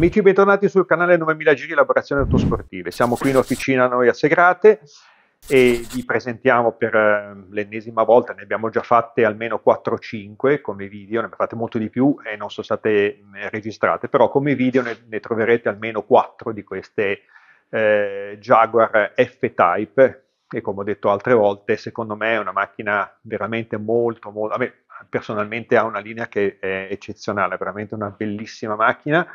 Amici bentornati sul canale 9000 Giri Elaborazioni Autosportive, siamo qui in officina noi a Segrate e vi presentiamo per eh, l'ennesima volta, ne abbiamo già fatte almeno 4-5 o come video, ne abbiamo fatte molto di più e non sono state eh, registrate, però come video ne, ne troverete almeno 4 di queste eh, Jaguar F-Type che come ho detto altre volte secondo me è una macchina veramente molto, molto personalmente ha una linea che è eccezionale, veramente una bellissima macchina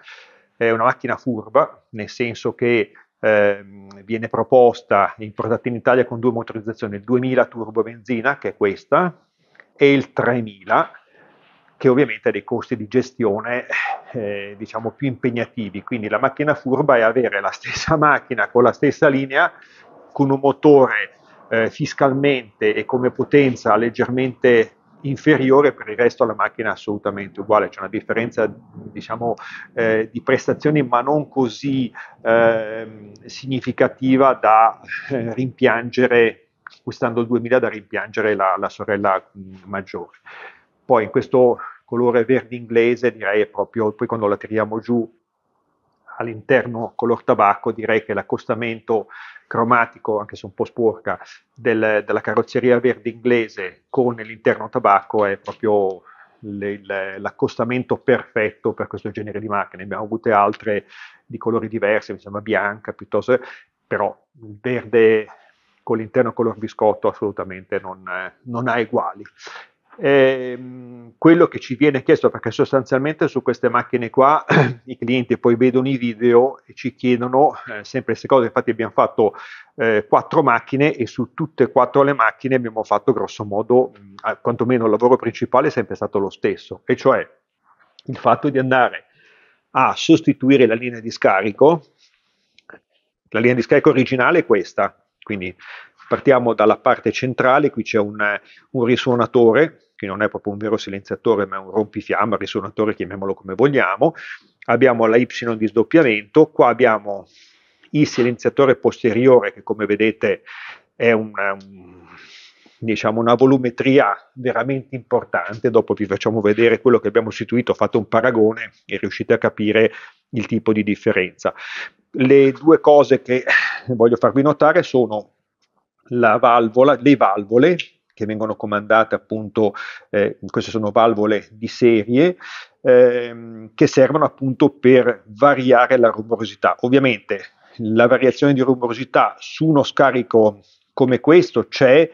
è una macchina furba, nel senso che eh, viene proposta importata in Italia con due motorizzazioni, il 2000 turbo benzina, che è questa, e il 3000, che ovviamente ha dei costi di gestione eh, diciamo più impegnativi. Quindi la macchina furba è avere la stessa macchina con la stessa linea, con un motore eh, fiscalmente e come potenza leggermente inferiore, per il resto la macchina è assolutamente uguale, c'è una differenza diciamo, eh, di prestazioni ma non così eh, significativa da eh, rimpiangere, acquistando il 2000 da rimpiangere la, la sorella mm, maggiore. Poi in questo colore verde inglese direi proprio, poi quando la tiriamo giù all'interno color tabacco, direi che l'accostamento cromatico, anche se un po' sporca, del, della carrozzeria verde inglese con l'interno tabacco è proprio le, le, l'accostamento perfetto per questo genere di macchine. Abbiamo avute altre di colori diversi, mi sembra bianca piuttosto, però il verde con l'interno color biscotto assolutamente non, non ha uguali. Eh, quello che ci viene chiesto, perché sostanzialmente su queste macchine qua i clienti poi vedono i video e ci chiedono eh, sempre queste cose, infatti abbiamo fatto eh, quattro macchine e su tutte e quattro le macchine abbiamo fatto grosso modo, mh, mm, quantomeno il lavoro principale è sempre stato lo stesso, e cioè il fatto di andare a sostituire la linea di scarico, la linea di scarico originale è questa, quindi partiamo dalla parte centrale, qui c'è un, un risuonatore quindi non è proprio un vero silenziatore ma è un rompifiamma, risonatore, chiamiamolo come vogliamo, abbiamo la Y di sdoppiamento, qua abbiamo il silenziatore posteriore che come vedete è una, un, diciamo una volumetria veramente importante, dopo vi facciamo vedere quello che abbiamo istituito, fate un paragone e riuscite a capire il tipo di differenza. Le due cose che voglio farvi notare sono la valvola, le valvole che vengono comandate appunto, eh, queste sono valvole di serie, ehm, che servono appunto per variare la rumorosità. Ovviamente la variazione di rumorosità su uno scarico come questo c'è,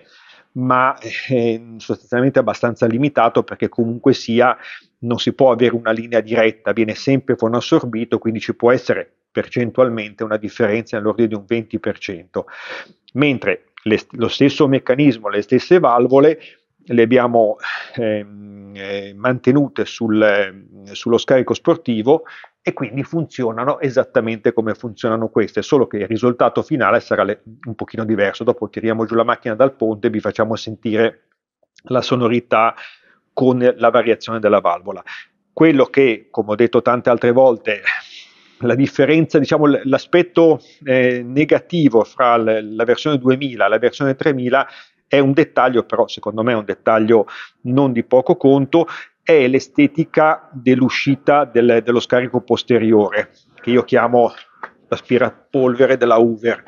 ma ehm, è sostanzialmente abbastanza limitato perché comunque sia non si può avere una linea diretta, viene sempre fonoassorbito, quindi ci può essere percentualmente una differenza nell'ordine di un 20%, mentre le, lo stesso meccanismo, le stesse valvole le abbiamo ehm, eh, mantenute sul, ehm, sullo scarico sportivo e quindi funzionano esattamente come funzionano queste, solo che il risultato finale sarà le, un pochino diverso. Dopo tiriamo giù la macchina dal ponte e vi facciamo sentire la sonorità con la variazione della valvola. Quello che, come ho detto tante altre volte, la differenza, diciamo l'aspetto eh, negativo fra l- la versione 2000 e la versione 3000 è un dettaglio, però secondo me è un dettaglio non di poco conto, è l'estetica dell'uscita del- dello scarico posteriore, che io chiamo l'aspirapolvere della Hoover.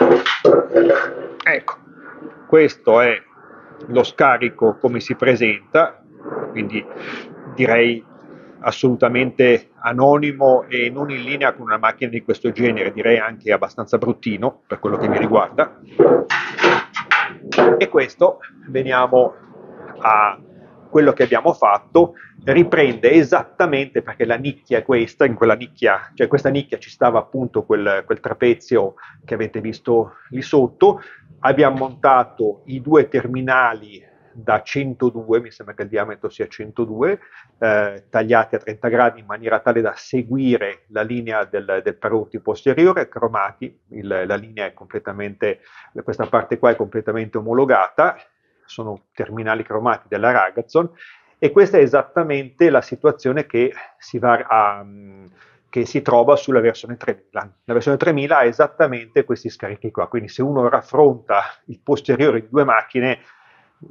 Ecco, questo è lo scarico come si presenta, quindi direi assolutamente anonimo e non in linea con una macchina di questo genere, direi anche abbastanza bruttino per quello che mi riguarda. E questo, veniamo a quello che abbiamo fatto, riprende esattamente perché la nicchia è questa, in quella nicchia, cioè questa nicchia ci stava appunto quel, quel trapezio che avete visto lì sotto, abbiamo montato i due terminali da 102, mi sembra che il diametro sia 102, eh, tagliati a 30 gradi in maniera tale da seguire la linea del, del parottio posteriore, cromati, il, la linea è completamente, questa parte qua è completamente omologata, sono terminali cromati della Ragazzon, e questa è esattamente la situazione che si va a che si trova sulla versione 3000. La versione 3000 ha esattamente questi scarichi qua, quindi se uno raffronta il posteriore di due macchine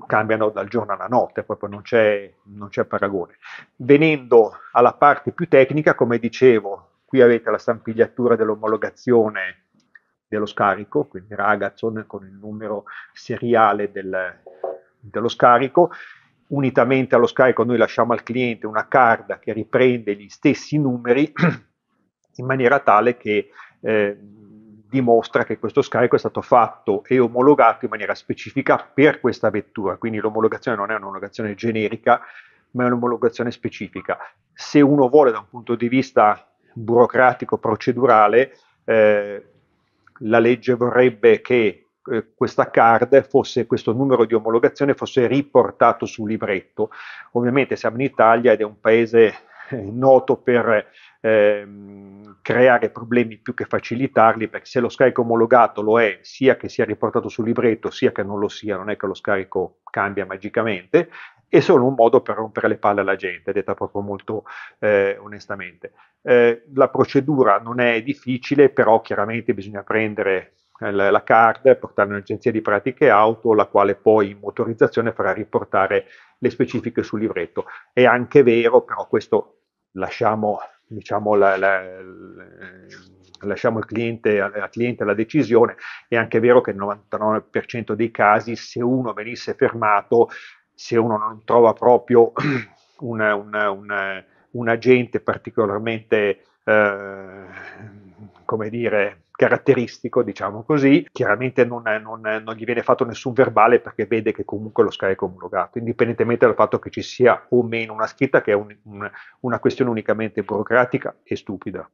cambiano dal giorno alla notte, proprio non c'è, non c'è paragone. Venendo alla parte più tecnica, come dicevo, qui avete la stampigliatura dell'omologazione dello scarico, quindi Ragazon con il numero seriale del, dello scarico. Unitamente allo scarico noi lasciamo al cliente una carta che riprende gli stessi numeri in maniera tale che eh, dimostra che questo scarico è stato fatto e omologato in maniera specifica per questa vettura, quindi l'omologazione non è un'omologazione generica, ma è un'omologazione specifica. Se uno vuole da un punto di vista burocratico, procedurale, eh, la legge vorrebbe che eh, questa card fosse, questo numero di omologazione fosse riportato sul libretto. Ovviamente siamo in Italia ed è un paese eh, noto per ehm, creare problemi più che facilitarli, perché se lo scarico omologato lo è, sia che sia riportato sul libretto, sia che non lo sia, non è che lo scarico cambia magicamente, è solo un modo per rompere le palle alla gente, detta proprio molto eh, onestamente. Eh, la procedura non è difficile, però chiaramente bisogna prendere eh, la card, portare in un'agenzia di pratiche auto, la quale poi in motorizzazione farà riportare le specifiche sul libretto. È anche vero, però questo lasciamo diciamo, la, la, la, eh, lasciamo al cliente, al cliente la decisione. È anche vero che nel 99% dei casi, se uno venisse fermato, se uno non trova proprio una, una, una, un agente particolarmente, eh, come dire, caratteristico, diciamo così, chiaramente non, non, non, gli viene fatto nessun verbale perché vede che comunque lo scarico omologato, indipendentemente dal fatto che ci sia o meno una scritta, che è un, un, una questione unicamente burocratica e stupida.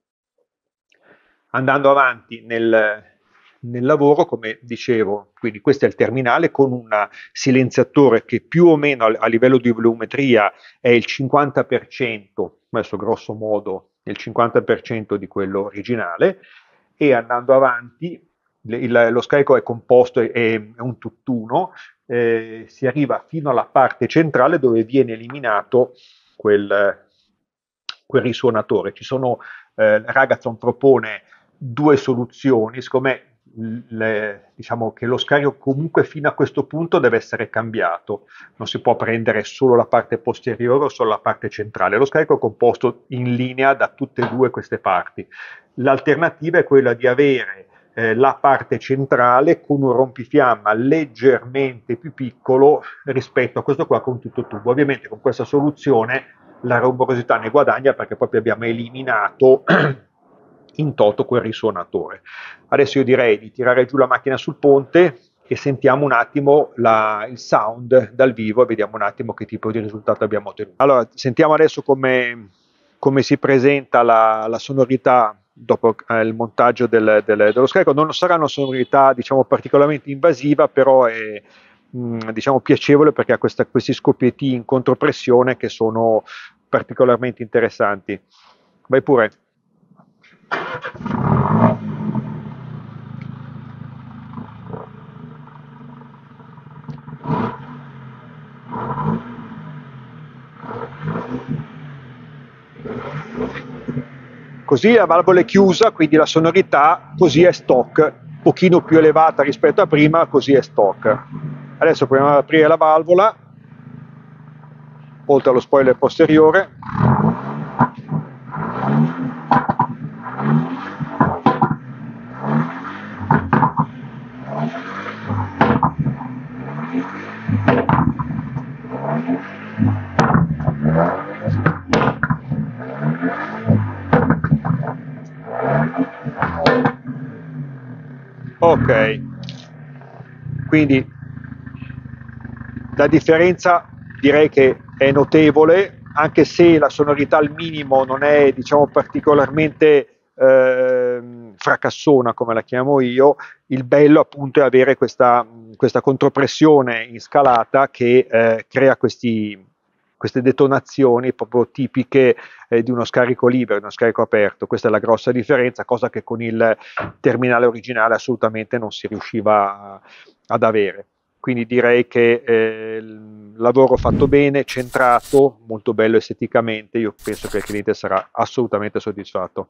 Andando avanti nel, nel lavoro, come dicevo, quindi questo è il terminale con un silenziatore che più o meno a, a livello di volumetria è il 50%, adesso grosso modo il 50% di quello originale, e andando avanti il, lo scarico è composto, è, è un tutt'uno, eh, si arriva fino alla parte centrale dove viene eliminato quel, quel risuonatore. Ci sono, eh, Ragazon propone due soluzioni, siccome le, diciamo che lo scarico comunque fino a questo punto deve essere cambiato, non si può prendere solo la parte posteriore o solo la parte centrale, lo scarico è composto in linea da tutte e due queste parti. L'alternativa è quella di avere eh, la parte centrale con un rompifiamma leggermente più piccolo rispetto a questo qua con tutto tubo. Ovviamente con questa soluzione la rumorosità ne guadagna perché proprio abbiamo eliminato in toto quel risuonatore. Adesso io direi di tirare giù la macchina sul ponte e sentiamo un attimo la, il sound dal vivo e vediamo un attimo che tipo di risultato abbiamo ottenuto. Allora, sentiamo adesso come, come si presenta la, la sonorità dopo eh, il montaggio del, del, dello scarico. Non sarà una sonorità diciamo, particolarmente invasiva, però è mm, diciamo, piacevole perché ha questa, questi scoppietti in contropressione che sono particolarmente interessanti. Vai pure. Così la valvola è chiusa, quindi la sonorità così è stock, un pochino più elevata rispetto a prima, così è stock. Adesso proviamo ad aprire la valvola, oltre allo spoiler posteriore. ok quindi la differenza direi che è notevole anche se la sonorità al minimo non è diciamo particolarmente eh, fracassona come la chiamo io il bello appunto è avere questa, questa contropressione in scalata che eh, crea questi, queste detonazioni proprio tipiche eh, di uno scarico libero, di uno scarico aperto. Questa è la grossa differenza, cosa che con il terminale originale assolutamente non si riusciva ad avere. Quindi direi che eh, lavoro fatto bene, centrato, molto bello esteticamente, io penso che il cliente sarà assolutamente soddisfatto.